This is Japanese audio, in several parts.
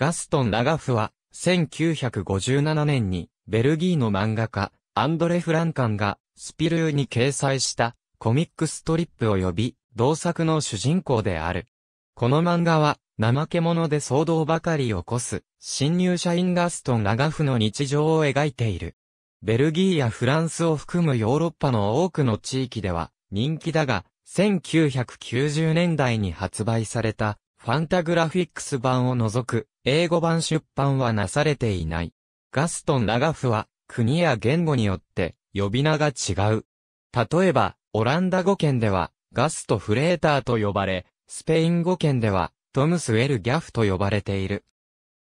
ガストン・ラガフは、1957年に、ベルギーの漫画家、アンドレ・フランカンが、スピルーに掲載した、コミックストリップ及び、同作の主人公である。この漫画は、怠け者で騒動ばかり起こす、新入社員ガストン・ラガフの日常を描いている。ベルギーやフランスを含むヨーロッパの多くの地域では、人気だが、1990年代に発売された、ファンタグラフィックス版を除く、英語版出版はなされていない。ガストン・ラガフは、国や言語によって、呼び名が違う。例えば、オランダ語圏では、ガスト・フレーターと呼ばれ、スペイン語圏では、トムス・ウェル・ギャフと呼ばれている。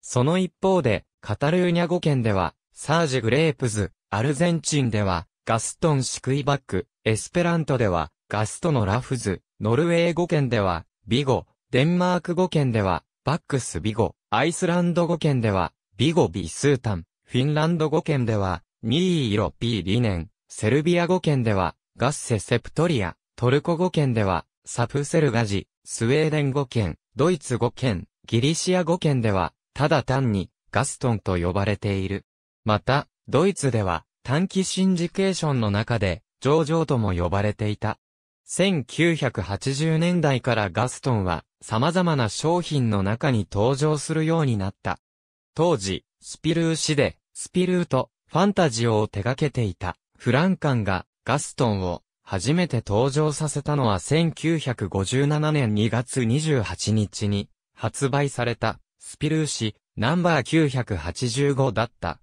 その一方で、カタルーニャ語圏では、サージ・グレープズ、アルゼンチンでは、ガストン・シクイバック、エスペラントでは、ガストのラフズ、ノルウェー語圏では、ビゴ、デンマーク語圏では、バックス・ビゴ、アイスランド語圏では、ビゴビ・スータン、フィンランド語圏では、ニーイロ・ピー・リネン、セルビア語圏では、ガッセ・セプトリア、トルコ語圏では、サプセルガジ、スウェーデン語圏、ドイツ語圏、ギリシア語圏では、ただ単に、ガストンと呼ばれている。また、ドイツでは、短期シンジケーションの中で、上場とも呼ばれていた。1980年代からガストンは様々な商品の中に登場するようになった。当時、スピルー氏で、スピルーとファンタジオを手掛けていたフランカンがガストンを初めて登場させたのは1957年2月28日に発売されたスピルー氏ナンバー985だった。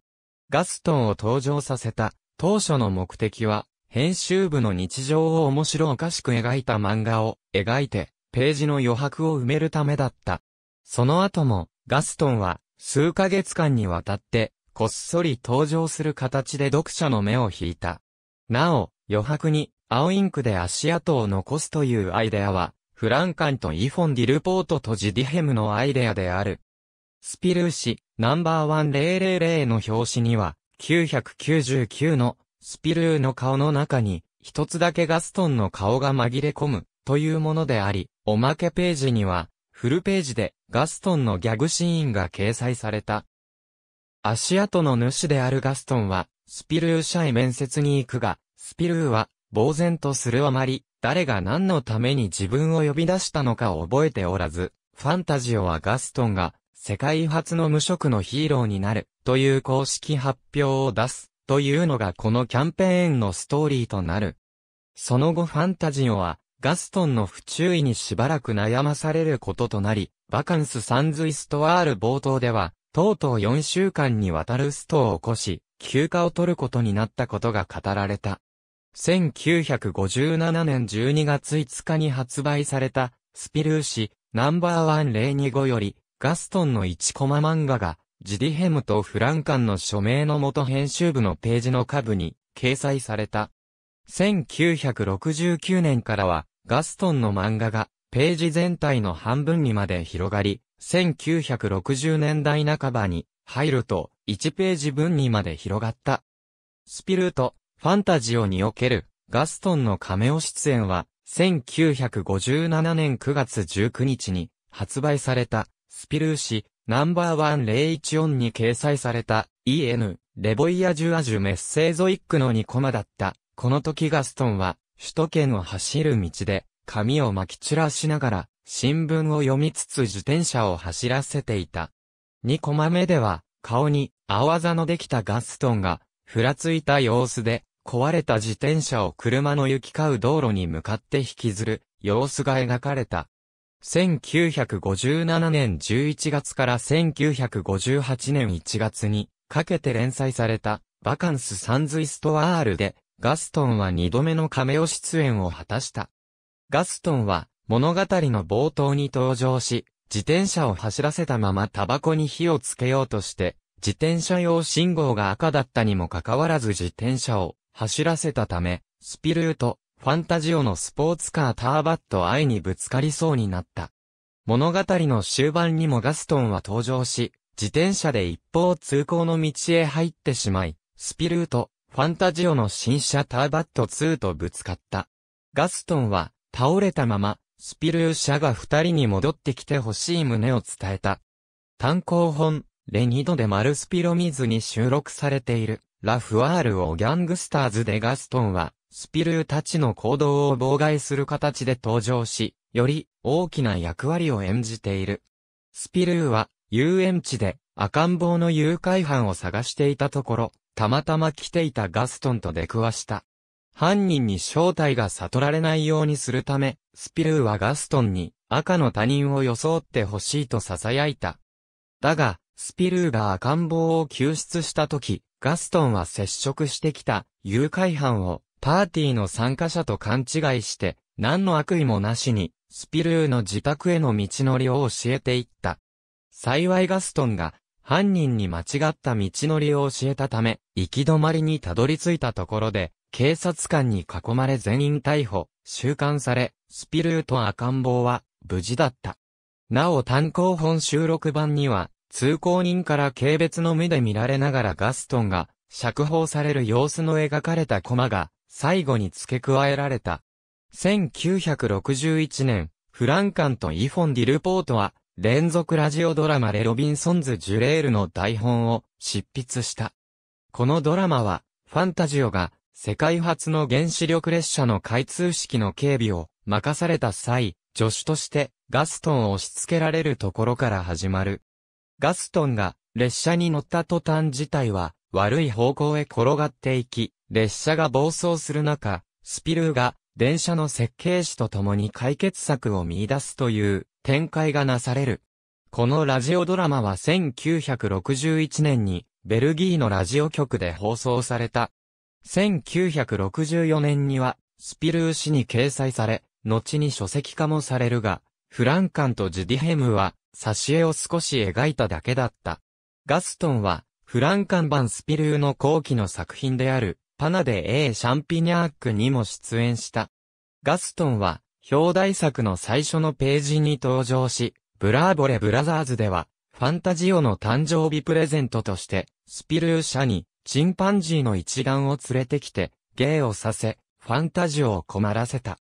ガストンを登場させた当初の目的は編集部の日常を面白おかしく描いた漫画を描いて、ページの余白を埋めるためだった。その後も、ガストンは、数ヶ月間にわたって、こっそり登場する形で読者の目を引いた。なお、余白に、青インクで足跡を残すというアイデアは、フランカンとイフォン・ディルポートとジディヘムのアイデアである。スピルー氏、ナンバー1000の表紙には、999のスピルーの顔の中に、一つだけガストンの顔が紛れ込む、というものであり、おまけページには、フルページで、ガストンのギャグシーンが掲載された。足跡の主であるガストンは、スピルー社へ面接に行くが、スピルーは、呆然とするあまり、誰が何のために自分を呼び出したのかを覚えておらず、ファンタジオはガストンが、世界初の無職のヒーローになる、という公式発表を出す。というのがこのキャンペーンのストーリーとなる。その後ファンタジオは、ガストンの不注意にしばらく悩まされることとなり、バカンス・サンズ・イストワール冒頭では、とうとう4週間にわたるストを起こし、休暇を取ることになったことが語られた。1957年12月5日に発売された、スピルーシ、ナンバーワン025より、ガストンの1コマ漫画が、ジディヘムとフランカンの署名の元編集部のページの下部に掲載された。1969年からは、ガストンの漫画が、ページ全体の半分にまで広がり、1960年代半ばに、入ると、1ページ分にまで広がった。スピルート、ファンタジオにおける、ガストンの亀尾出演は、1957年9月19日に、発売された、スピルー氏、ナンバーワン0 1 4に掲載された EN、レボイアジュアジュメッセーゾイックの2コマだった。この時ガストンは、首都圏を走る道で、髪をまき散らしながら、新聞を読みつつ自転車を走らせていた。2コマ目では、顔に、青あざのできたガストンが、ふらついた様子で、壊れた自転車を車の行き交う道路に向かって引きずる、様子が描かれた。1957年11月から1958年1月にかけて連載されたバカンス・サンズ・イストワールでガストンは2度目のカメオ出演を果たした。ガストンは物語の冒頭に登場し、自転車を走らせたままタバコに火をつけようとして、自転車用信号が赤だったにもかかわらず自転車を走らせたため、スピルート、ファンタジオのスポーツカーターバット愛にぶつかりそうになった。物語の終盤にもガストンは登場し、自転車で一方通行の道へ入ってしまい、スピルート、ファンタジオの新車ターバット2とぶつかった。ガストンは、倒れたまま、スピルー車が二人に戻ってきてほしい旨を伝えた。単行本、レニドでマルスピロミズに収録されている、ラフワールをギャングスターズでガストンは、スピルーたちの行動を妨害する形で登場し、より大きな役割を演じている。スピルーは遊園地で赤ん坊の誘拐犯を探していたところ、たまたま来ていたガストンと出くわした。犯人に正体が悟られないようにするため、スピルーはガストンに赤の他人を装ってほしいと囁いた。だが、スピルーが赤ん坊を救出した時、ガストンは接触してきた誘拐犯をパーティーの参加者と勘違いして、何の悪意もなしに、スピルーの自宅への道のりを教えていった。幸いガストンが、犯人に間違った道のりを教えたため、行き止まりにたどり着いたところで、警察官に囲まれ全員逮捕、収監され、スピルーと赤ん坊は、無事だった。なお単行本収録版には、通行人から軽蔑の目で見られながらガストンが、釈放される様子の描かれたコマが最後に付け加えられた。1961年、フランカンとイフォン・ディルポートは、連続ラジオドラマレ・ロビンソンズ・ジュレールの台本を執筆した。このドラマは、ファンタジオが世界初の原子力列車の開通式の警備を任された際、助手としてガストンを押し付けられるところから始まる。ガストンが列車に乗った途端自体は悪い方向へ転がっていき、列車が暴走する中、スピルーが電車の設計士と共に解決策を見出すという展開がなされる。このラジオドラマは1961年にベルギーのラジオ局で放送された。1964年にはスピルー氏に掲載され、後に書籍化もされるが、フランカンとジュディヘムは挿絵を少し描いただけだった。ガストンは、フランカン版スピルーの後期の作品である、パナで A シャンピニャークにも出演した。ガストンは、表題作の最初のページに登場し、ブラーボレブラザーズでは、ファンタジオの誕生日プレゼントとして、スピルー社に、チンパンジーの一眼を連れてきて、芸をさせ、ファンタジオを困らせた。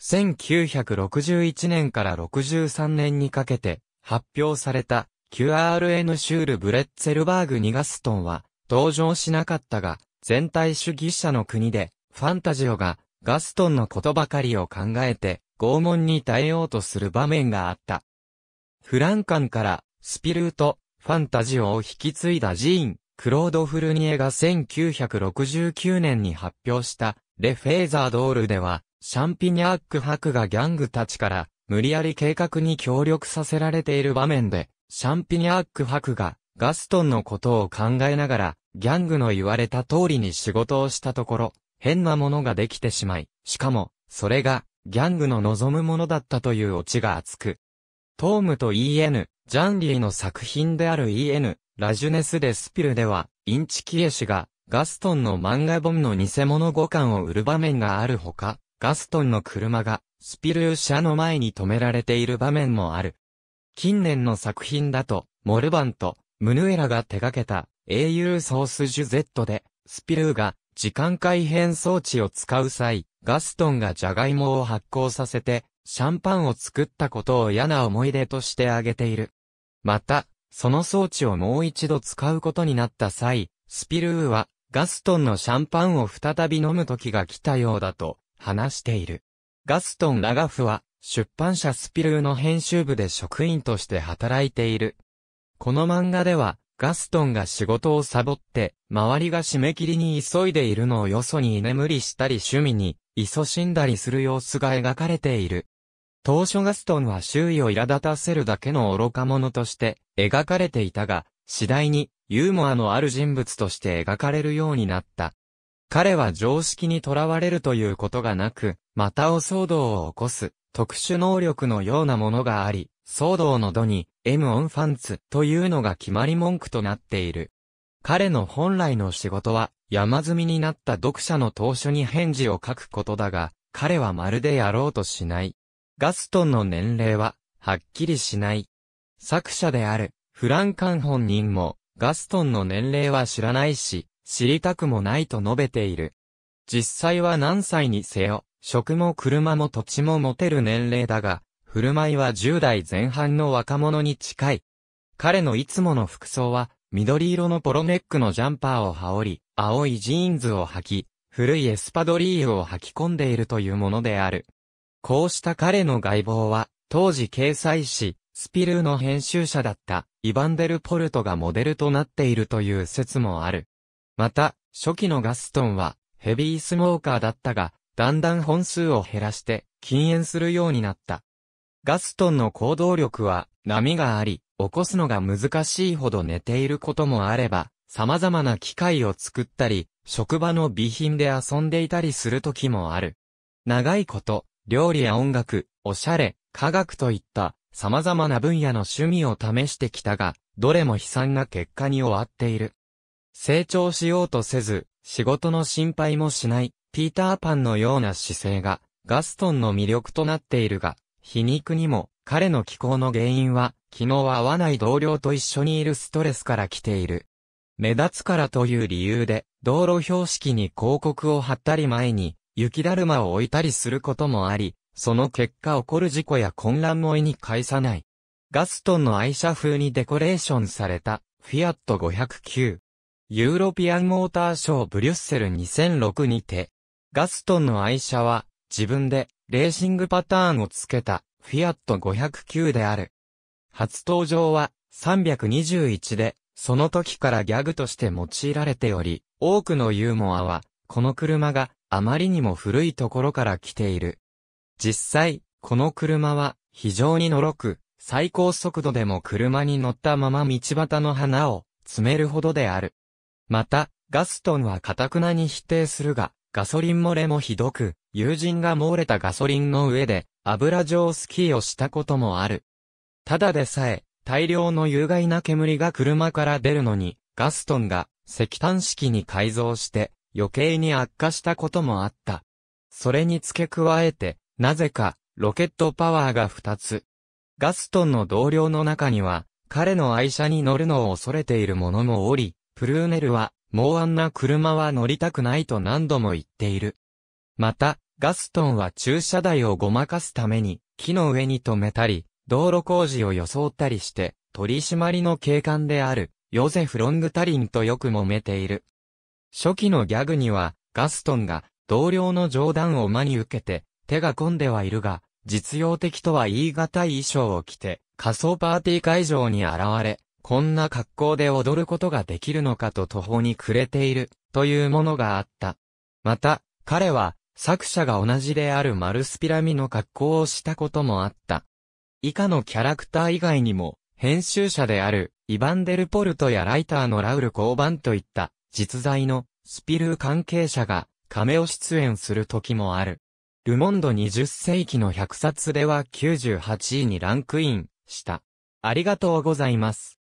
1961年から63年にかけて、発表された、QRN シュール・ブレッツェルバーグ・ニガストンは、登場しなかったが、全体主義者の国で、ファンタジオがガストンのことばかりを考えて、拷問に耐えようとする場面があった。フランカンからスピルート、ファンタジオを引き継いだジーン、クロード・フルニエが1969年に発表したレ・フェーザードールでは、シャンピニャック博がギャングたちから無理やり計画に協力させられている場面で、シャンピニャック博がガストンのことを考えながら、ギャングの言われた通りに仕事をしたところ、変なものができてしまい、しかも、それが、ギャングの望むものだったというオチが厚く。トームと EN、ジャンリーの作品である EN、ラジュネス・デスピルでは、インチキエ氏が、ガストンの漫画本の偽物五感を売る場面があるほか、ガストンの車が、スピルー社の前に止められている場面もある。近年の作品だと、モルバンと、ムヌエラが手掛けた au ソースジュゼットで、スピルーが時間改変装置を使う際、ガストンがジャガイモを発酵させて、シャンパンを作ったことを嫌な思い出として挙げている。また、その装置をもう一度使うことになった際、スピルーはガストンのシャンパンを再び飲む時が来たようだと話している。ガストン・ラガフは出版社スピルーの編集部で職員として働いている。この漫画では、ガストンが仕事をサボって、周りが締め切りに急いでいるのをよそに居眠りしたり趣味に、勤しんだりする様子が描かれている。当初ガストンは周囲を苛立たせるだけの愚か者として描かれていたが、次第にユーモアのある人物として描かれるようになった。彼は常識にとらわれるということがなく、またお騒動を起こす特殊能力のようなものがあり、騒動の度に、M オンファンツというのが決まり文句となっている。彼の本来の仕事は、山積みになった読者の投書に返事を書くことだが、彼はまるでやろうとしない。ガストンの年齢は、はっきりしない。作者である、フランカン本人も、ガストンの年齢は知らないし、知りたくもないと述べている。実際は何歳にせよ、職も車も土地も持てる年齢だが、振る舞いは10代前半の若者に近い。彼のいつもの服装は、緑色のポロネックのジャンパーを羽織り、青いジーンズを履き、古いエスパドリーを履き込んでいるというものである。こうした彼の外貌は、当時掲載誌、スピルーの編集者だった、イヴァンデル・ポルトがモデルとなっているという説もある。また、初期のガストンは、ヘビースモーカーだったが、だんだん本数を減らして、禁煙するようになった。ガストンの行動力は波があり、起こすのが難しいほど寝ていることもあれば、様々な機械を作ったり、職場の備品で遊んでいたりする時もある。長いこと、料理や音楽、おしゃれ、科学といった様々な分野の趣味を試してきたが、どれも悲惨な結果に終わっている。成長しようとせず、仕事の心配もしない、ピーターパンのような姿勢が、ガストンの魅力となっているが、皮肉にも、彼の気候の原因は、日は合わない同僚と一緒にいるストレスから来ている。目立つからという理由で、道路標識に広告を貼ったり前に、雪だるまを置いたりすることもあり、その結果起こる事故や混乱も意に返さない。ガストンの愛車風にデコレーションされた、フィアット509。ユーロピアンモーターショーブリュッセル2006にて、ガストンの愛車は、自分でレーシングパターンをつけたフィアット509である。初登場は321で、その時からギャグとして用いられており、多くのユーモアは、この車があまりにも古いところから来ている。実際、この車は非常にのろく、最高速度でも車に乗ったまま道端の花を詰めるほどである。また、ガストンはカタクナに否定するが、ガソリン漏れもひどく、友人が漏れたガソリンの上で油状スキーをしたこともある。ただでさえ大量の有害な煙が車から出るのに、ガストンが石炭式に改造して余計に悪化したこともあった。それに付け加えて、なぜかロケットパワーが2つ。ガストンの同僚の中には、彼の愛車に乗るのを恐れている者もおり、プルーネルは、もうあんな車は乗りたくないと何度も言っている。また、ガストンは駐車台をごまかすために、木の上に止めたり、道路工事を装ったりして、取り締まりの警官である、ヨゼフ・ロングタリンとよく揉めている。初期のギャグには、ガストンが、同僚の冗談を真に受けて、手が込んではいるが、実用的とは言い難い衣装を着て、仮想パーティー会場に現れ、こんな格好で踊ることができるのかと途方に暮れている、というものがあった。また、彼は、作者が同じであるマルスピラミの格好をしたこともあった。以下のキャラクター以外にも、編集者である、イヴァンデルポルトやライターのラウル・コーバンといった、実在の、スピルー関係者が、亀を出演する時もある。ルモンド20世紀の100冊では98位にランクインした。ありがとうございます。